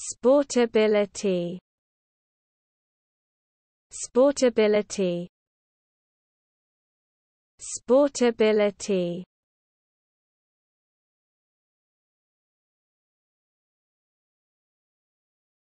Sportability Sportability Sportability